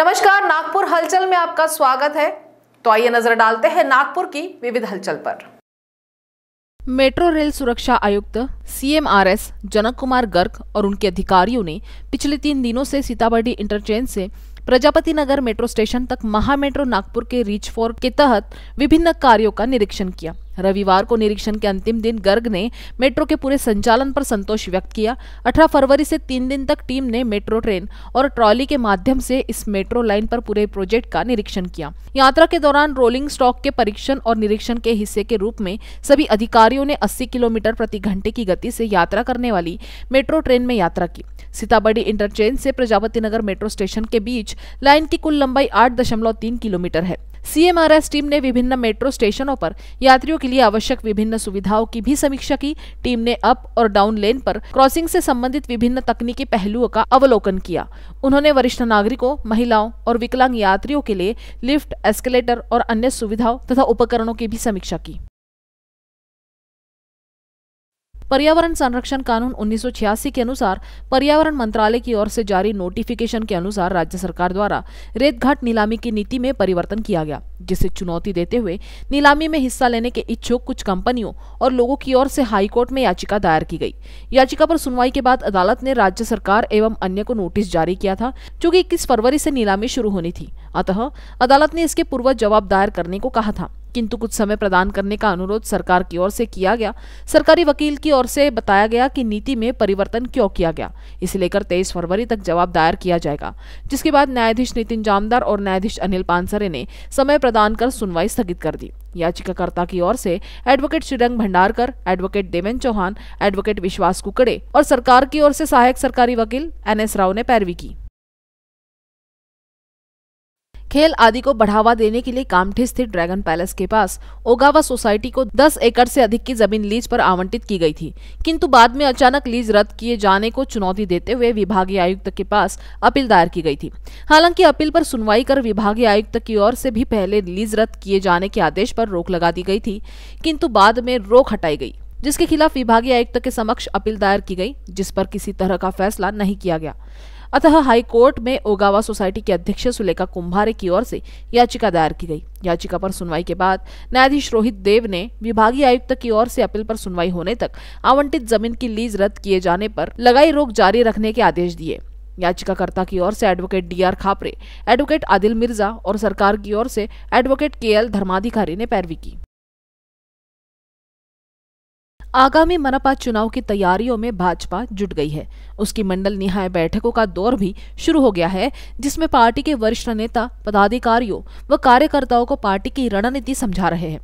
नमस्कार नागपुर हलचल में आपका स्वागत है तो आइए नजर डालते हैं नागपुर की विविध हलचल पर मेट्रो रेल सुरक्षा आयुक्त सीएमआरएस जनक कुमार गर्ग और उनके अधिकारियों ने पिछले तीन दिनों से सीतामढ़ी इंटरचेंज से प्रजापति नगर मेट्रो स्टेशन तक महा मेट्रो नागपुर के रीच फोर के तहत विभिन्न कार्यों का निरीक्षण किया रविवार को निरीक्षण के अंतिम दिन गर्ग ने मेट्रो के पूरे संचालन पर संतोष व्यक्त किया 18 फरवरी से तीन दिन तक टीम ने मेट्रो ट्रेन और ट्रॉली के माध्यम से इस मेट्रो लाइन पर पूरे प्रोजेक्ट का निरीक्षण किया यात्रा के दौरान रोलिंग स्टॉक के परीक्षण और निरीक्षण के हिस्से के रूप में सभी अधिकारियों ने अस्सी किलोमीटर प्रति घंटे की गति से यात्रा करने वाली मेट्रो ट्रेन में यात्रा की सीताबड़ी इंटरचेंज से प्रजापति नगर मेट्रो स्टेशन के बीच लाइन की कुल लंबाई आठ किलोमीटर है सीएमआरएस टीम ने विभिन्न मेट्रो स्टेशनों पर यात्रियों के लिए आवश्यक विभिन्न सुविधाओं की भी समीक्षा की टीम ने अप और डाउन लेन पर क्रॉसिंग से संबंधित विभिन्न तकनीकी पहलुओं का अवलोकन किया उन्होंने वरिष्ठ नागरिकों महिलाओं और विकलांग यात्रियों के लिए लिफ्ट एस्केलेटर और अन्य सुविधाओं तथा उपकरणों की भी समीक्षा की पर्यावरण संरक्षण कानून 1986 के अनुसार पर्यावरण मंत्रालय की ओर से जारी नोटिफिकेशन के अनुसार राज्य सरकार द्वारा रेत घाट नीलामी की नीति में परिवर्तन किया गया जिसे चुनौती देते हुए नीलामी में हिस्सा लेने के इच्छुक कुछ कंपनियों और लोगों की ओर से हाईकोर्ट में याचिका दायर की गई याचिका पर सुनवाई के बाद अदालत ने राज्य सरकार एवं अन्य को नोटिस जारी किया था चूंकि इक्कीस फरवरी से नीलामी शुरू होनी थी अतः अदालत ने इसके पूर्व जवाब दायर करने को कहा था किंतु कुछ समय प्रदान करने का अनुरोध सरकार की ओर से किया गया सरकारी वकील की ओर से बताया गया कि नीति में परिवर्तन क्यों किया गया इसे लेकर तेईस फरवरी तक जवाब दायर किया जाएगा जिसके बाद न्यायाधीश नितिन जामदार और न्यायाधीश अनिल पानसरे ने समय प्रदान कर सुनवाई स्थगित कर दी याचिकाकर्ता की ओर से advocate Shrirang Bhandarkar advocate Deven Chauhan advocate Vishwas Kukade और सरकार की ओर से सहायक सरकारी वकील एन एस राव ने पैरवी की खेल आदि को बढ़ावा देने के लिए कामठी स्थित ड्रैगन पैलेस के पास ओगावा सोसाइटी को 10 एकड़ से अधिक की जमीन लीज पर आवंटित की गई थी किंतु बाद में अचानक लीज रद्द किए जाने को चुनौती देते हुए विभागीय आयुक्त के पास अपील दायर की गई थी हालांकि अपील पर सुनवाई कर विभागीय आयुक्त की ओर से भी पहले लीज रद्द किए जाने के आदेश पर रोक लगा दी गई थी किंतु बाद में रोक हटाई गई जिसके खिलाफ विभागीय आयुक्त के समक्ष अपील दायर की गई जिस पर किसी तरह का फैसला नहीं किया गया अतः हाईकोर्ट में ओगावा सोसाइटी के अध्यक्ष सुलेखा कुंभारे की ओर से याचिका दायर की गई याचिका पर सुनवाई के बाद न्यायाधीश रोहित देव ने विभागीय आयुक्त की ओर से अपील पर सुनवाई होने तक आवंटित जमीन की लीज रद्द किए जाने पर लगाई रोक जारी रखने के आदेश दिए याचिकाकर्ता की ओर से advocate D R Khapre advocate Adil Mirza और सरकार की ओर से एडवोकेट के एल धर्माधिकारी ने पैरवी की आगामी मनपा चुनाव की तैयारियों में भाजपा जुट गई है उसकी मंडल निहाय बैठकों का दौर भी शुरू हो गया है जिसमें पार्टी के वरिष्ठ नेता पदाधिकारियों व कार्यकर्ताओं को पार्टी की रणनीति समझा रहे हैं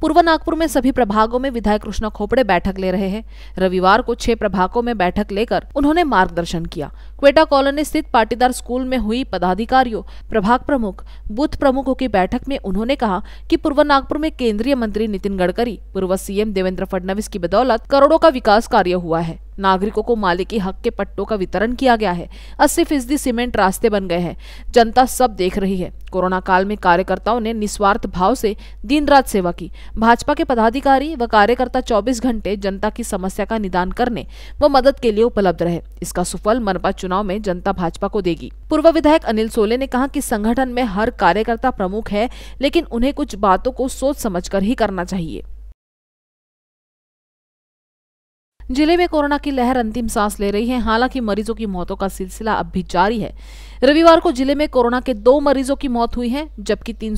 पूर्व नागपुर में सभी प्रभागों में विधायक कृष्णा खोपड़े बैठक ले रहे हैं रविवार को छह प्रभागों में बैठक लेकर उन्होंने मार्गदर्शन किया क्वेटा कॉलोनी स्थित पाटीदार स्कूल में हुई पदाधिकारियों प्रभाग प्रमुख बूथ प्रमुखों की बैठक में उन्होंने कहा कि पूर्व नागपुर में केंद्रीय मंत्री नितिन गडकरी पूर्व सीएम देवेंद्र फडणवीस की बदौलत करोड़ों का विकास कार्य हुआ है नागरिकों को मालिकी हक के पट्टों का वितरण किया गया है अस्सी फीसदी सीमेंट रास्ते बन गए हैं जनता सब देख रही है कोरोना काल में कार्यकर्ताओं ने निस्वार्थ भाव से दिन रात सेवा की भाजपा के पदाधिकारी व कार्यकर्ता 24 घंटे जनता की समस्या का निदान करने व मदद के लिए उपलब्ध रहे इसका सुफल मनपा चुनाव में जनता भाजपा को देगी पूर्व विधायक अनिल सोले ने कहा कि संगठन में हर कार्यकर्ता प्रमुख है लेकिन उन्हें कुछ बातों को सोच समझ ही करना चाहिए जिले में कोरोना की लहर अंतिम सांस ले रही है हालांकि मरीजों की मौतों का सिलसिला अब भी जारी है रविवार को जिले में कोरोना के दो मरीजों की मौत हुई है जबकि तीन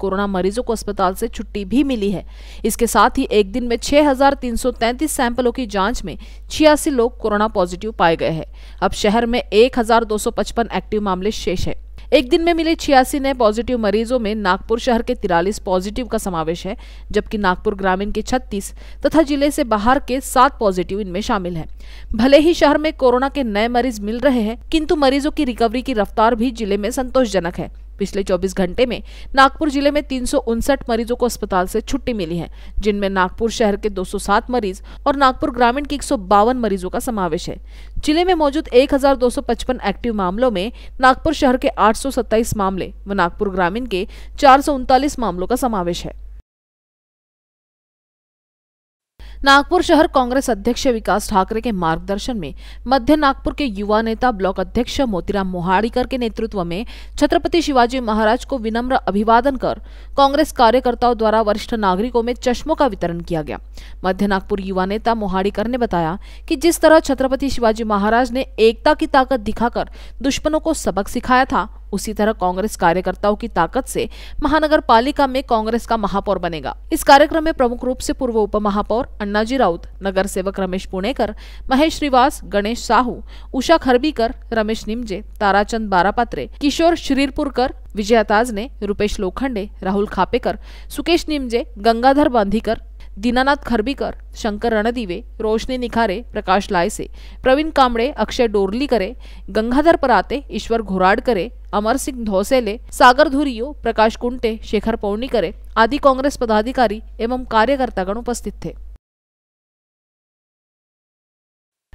कोरोना मरीजों को अस्पताल से छुट्टी भी मिली है इसके साथ ही एक दिन में 6,333 सैंपलों की जांच में छियासी लोग कोरोना पॉजिटिव पाए गए हैं अब शहर में एक एक्टिव मामले शेष है एक दिन में मिले छियासी नए पॉजिटिव मरीजों में नागपुर शहर के तिरालीस पॉजिटिव का समावेश है जबकि नागपुर ग्रामीण के छत्तीस तथा जिले से बाहर के सात पॉजिटिव इनमें शामिल है भले ही शहर में कोरोना के नए मरीज मिल रहे हैं किंतु मरीजों की रिकवरी की रफ्तार भी जिले में संतोषजनक है पिछले 24 घंटे में नागपुर जिले में तीन मरीजों को अस्पताल से छुट्टी मिली है जिनमें नागपुर शहर के 207 मरीज और नागपुर ग्रामीण के एक मरीजों का समावेश है जिले में मौजूद 1255 एक्टिव मामलों में नागपुर शहर के आठ मामले व नागपुर ग्रामीण के चार मामलों का समावेश है नागपुर शहर कांग्रेस अध्यक्ष विकास ठाकरे के मार्गदर्शन में मध्य नागपुर के युवा नेता ब्लॉक अध्यक्ष मोतीराम मोहाड़ीकर के नेतृत्व में छत्रपति शिवाजी महाराज को विनम्र अभिवादन कर कांग्रेस कार्यकर्ताओं द्वारा वरिष्ठ नागरिकों में चश्मों का वितरण किया गया मध्य नागपुर युवा नेता मोहाड़ीकर ने बताया कि जिस तरह छत्रपति शिवाजी महाराज ने एकता की ताकत दिखाकर दुश्मनों को सबक सिखाया था उसी तरह कांग्रेस कार्यकर्ताओं की ताकत से महानगर पालिका में कांग्रेस का महापौर बनेगा इस कार्यक्रम में प्रमुख रूप से पूर्व उप महापौर अन्नाजी राउत नगर सेवक रमेश पुणेकर महेश श्रीवास गणेश साहू उषा खरबीकर रमेश निमजे ताराचंद बारापात्रे किशोर श्रीरपुरकर विजया ताजने रूपेश लोखंडे राहुल खापेकर सुकेश निमजे गंगाधर बांधीकर दीनानाथ खरबीकर शंकर रणदिवे रोशनी निखारे प्रकाश लायसे प्रवीण कांबळे अक्षय डोरलीकरे गंगाधर पराते ईश्वर घोराडकरे अमर सिंह धोसेले सागर धुरियो प्रकाश कुंटे शेखर पौर्णिकरे आदि कांग्रेस पदाधिकारी एवं कार्यकर्तागण उपस्थित थे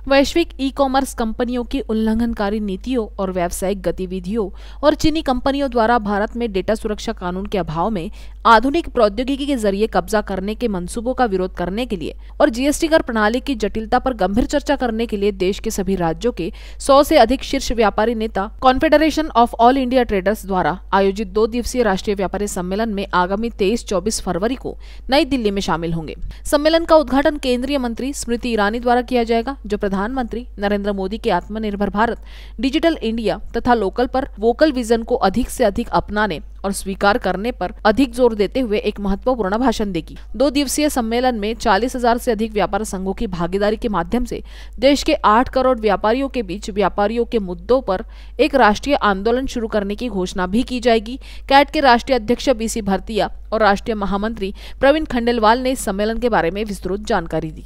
वैश्विक ई कॉमर्स कंपनियों की उल्लंघनकारी नीतियों और व्यावसायिक गतिविधियों और चीनी कंपनियों द्वारा भारत में डेटा सुरक्षा कानून के अभाव में आधुनिक प्रौद्योगिकी के जरिए कब्जा करने के मंसूबों का विरोध करने के लिए और जीएसटी कर प्रणाली की जटिलता पर गंभीर चर्चा करने के लिए देश के सभी राज्यों के सौ से अधिक शीर्ष व्यापारी नेता Confederation of All India Traders द्वारा आयोजित दो दिवसीय राष्ट्रीय व्यापारी सम्मेलन में आगामी तेईस चौबीस फरवरी को नई दिल्ली में शामिल होंगे सम्मेलन का उद्घाटन केंद्रीय मंत्री स्मृति ईरानी द्वारा किया जाएगा जो प्रधान प्रधानमंत्री नरेंद्र मोदी के आत्मनिर्भर भारत डिजिटल इंडिया तथा लोकल पर वोकल विजन को अधिक से अधिक अपनाने और स्वीकार करने पर अधिक जोर देते हुए एक महत्वपूर्ण भाषण देगी दो दिवसीय सम्मेलन में चालीस हजार से अधिक व्यापार संघों की भागीदारी के माध्यम से देश के आठ करोड़ व्यापारियों के बीच व्यापारियों के मुद्दों पर एक राष्ट्रीय आंदोलन शुरू करने की घोषणा भी की जाएगी कैट के राष्ट्रीय अध्यक्ष बीसी भरतिया और राष्ट्रीय महामंत्री प्रवीण खंडेलवाल ने इस सम्मेलन के बारे में विस्तृत जानकारी दी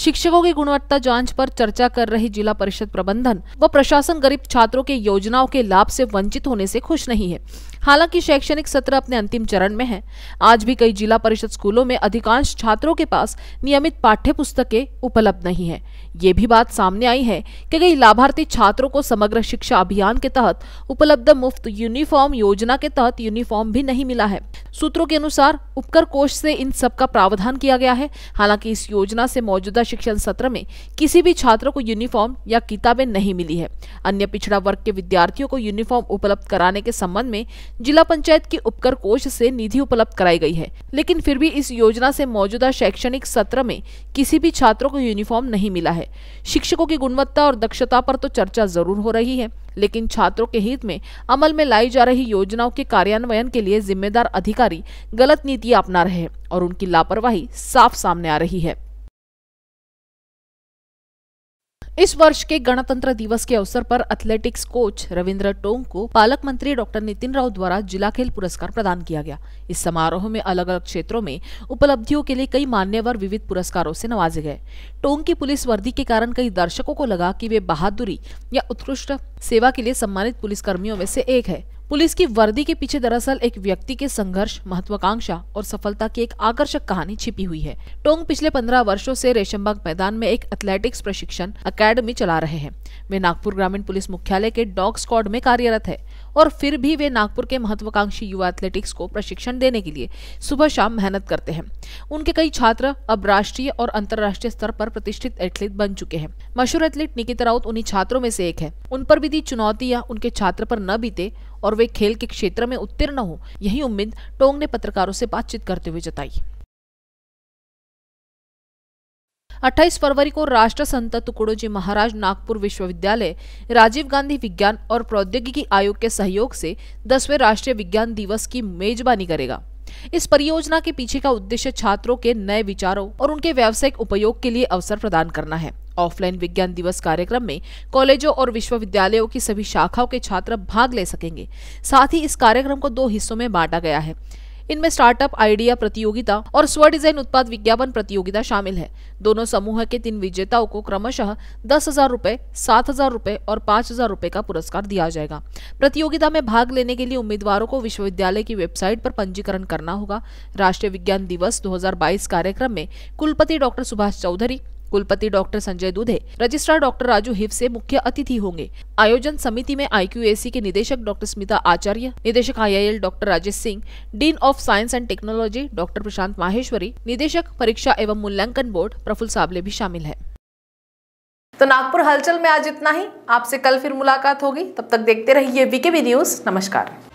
शिक्षकों की गुणवत्ता जांच पर चर्चा कर रही जिला परिषद प्रबंधन व प्रशासन गरीब छात्रों के योजनाओं के लाभ से वंचित होने से खुश नहीं है हालांकि शैक्षणिक सत्र अपने अंतिम चरण में है आज भी कई जिला परिषद स्कूलों में अधिकांश छात्रों के पास नियमित पाठ्य पुस्तकें उपलब्ध नहीं है ये भी बात सामने आई है कि कई लाभार्थी छात्रों को समग्र शिक्षा अभियान के तहत उपलब्ध मुफ्त यूनिफॉर्म योजना के तहत यूनिफॉर्म भी नहीं मिला है सूत्रों के अनुसार उपकर कोष से इन सब का प्रावधान किया गया है हालांकि इस योजना से मौजूदा शिक्षण सत्र में किसी भी छात्र को यूनिफॉर्म या किताबें नहीं मिली है अन्य पिछड़ा वर्ग के विद्यार्थियों को यूनिफॉर्म उपलब्ध कराने के संबंध में जिला पंचायत की उपकर कोष से निधि उपलब्ध कराई गई है लेकिन फिर भी इस योजना से मौजूदा शैक्षणिक सत्र में किसी भी छात्रों को यूनिफॉर्म नहीं मिला है शिक्षकों की गुणवत्ता और दक्षता पर तो चर्चा जरूर हो रही है लेकिन छात्रों के हित में अमल में लाई जा रही योजनाओं के कार्यान्वयन के लिए जिम्मेदार अधिकारी गलत नीति अपना रहे हैं और उनकी लापरवाही साफ सामने आ रही है इस वर्ष के गणतंत्र दिवस के अवसर पर एथलेटिक्स कोच रविंद्र टोंग को पालक मंत्री डॉक्टर नितिन राव द्वारा जिला खेल पुरस्कार प्रदान किया गया इस समारोह में अलग अलग क्षेत्रों में उपलब्धियों के लिए कई मान्यवर विविध पुरस्कारों से नवाजे गए टोंग की पुलिस वर्दी के कारण कई दर्शकों को लगा कि वे बहादुरी या उत्कृष्ट सेवा के लिए सम्मानित पुलिसकर्मियों में से एक है पुलिस की वर्दी के पीछे दरअसल एक व्यक्ति के संघर्ष महत्वाकांक्षा और सफलता की एक आकर्षक कहानी छिपी हुई है टोंग पिछले पंद्रह वर्षों से रेशमबाग मैदान में एक एथलेटिक्स प्रशिक्षण अकेडमी चला रहे हैं वे नागपुर ग्रामीण पुलिस मुख्यालय के डॉग स्क्वाड में कार्यरत है और फिर भी वे नागपुर के महत्वाकांक्षी युवा एथलेटिक्स को प्रशिक्षण देने के लिए सुबह शाम मेहनत करते हैं उनके कई छात्र अब राष्ट्रीय और अंतर्राष्ट्रीय स्तर पर प्रतिष्ठित एथलीट बन चुके हैं मशहूर एथलीट निकिता राउत उन्हीं छात्रों में से एक है उन पर भी दी चुनौतियां उनके छात्र पर न बीते और वे खेल के क्षेत्र में उत्तीर्ण हो यही उम्मीद टोंग ने पत्रकारों से बातचीत करते हुए जताई 28 फरवरी को राष्ट्र संत टुकड़ोजी महाराज नागपुर विश्वविद्यालय राजीव गांधी विज्ञान और प्रौद्योगिकी आयोग के सहयोग से दसवें राष्ट्रीय विज्ञान दिवस की मेजबानी करेगा इस परियोजना के पीछे का उद्देश्य छात्रों के नए विचारों और उनके व्यावसायिक उपयोग के लिए अवसर प्रदान करना है ऑफलाइन विज्ञान दिवस कार्यक्रम में कॉलेजों और विश्वविद्यालयों की सभी शाखाओं के छात्र भाग ले सकेंगे साथ ही इस कार्यक्रम को दो हिस्सों में बांटा गया है इनमें स्टार्टअप आइडिया प्रतियोगिता और स्व डिजाइन उत्पाद विज्ञापन प्रतियोगिता शामिल है दोनों समूह के तीन विजेताओं को क्रमशः दस हजार रूपए सात हजार रूपए और पांच हजार रूपए का पुरस्कार दिया जाएगा प्रतियोगिता में भाग लेने के लिए उम्मीदवारों को विश्वविद्यालय की वेबसाइट पर पंजीकरण करना होगा राष्ट्रीय विज्ञान दिवस 2022 कार्यक्रम में कुलपति डॉक्टर सुभाष चौधरी कुलपति doctor Sanjay Dudhe registrar doctor Raju से मुख्य अतिथि होंगे आयोजन समिति में आईक्यूएसी के निदेशक डॉक्टर स्मिता आचार्य निदेशक IIL doctor Rajesh Singh dean of science and technology doctor Prashant Maheshwari निदेशक परीक्षा एवं मूल्यांकन बोर्ड प्रफुल साबले भी शामिल है तो नागपुर हलचल में आज इतना ही आपसे कल फिर मुलाकात होगी तब तक देखते रहिए वी न्यूज नमस्कार